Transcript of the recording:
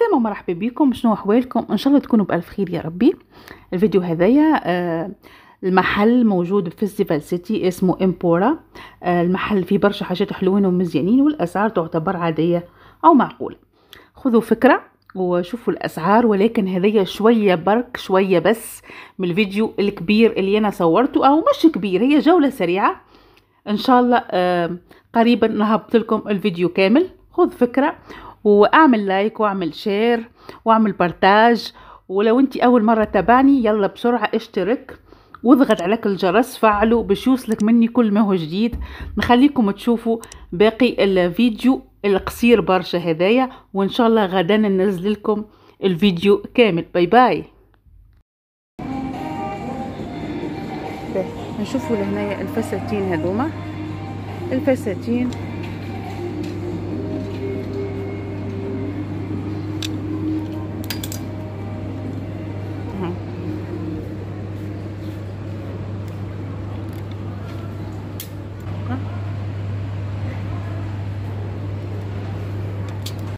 السلام ومرحبا بكم شنو احوالكم ان شاء الله تكونوا بالف خير يا ربي الفيديو هذايا آه، المحل موجود في فيستيفال سيتي اسمه امبورا آه، المحل فيه برشا حاجات حلوين ومزيانين والاسعار تعتبر عاديه او معقوله خذوا فكره وشوفوا الاسعار ولكن هذيا شويه برك شويه بس من الفيديو الكبير اللي انا صورته او مش كبير هي جوله سريعه ان شاء الله آه، قريبا نهبط لكم الفيديو كامل خذ فكره واعمل لايك واعمل شير واعمل بارتاج ولو انت اول مره تابعني يلا بسرعه اشترك واضغط عليك الجرس فعله باش يوصلك مني كل ما هو جديد نخليكم تشوفوا باقي الفيديو القصير برشا هدايا وان شاء الله غدا ننزل لكم الفيديو كامل باي باي نشوفوا لهنايا الفساتين هذوما الفساتين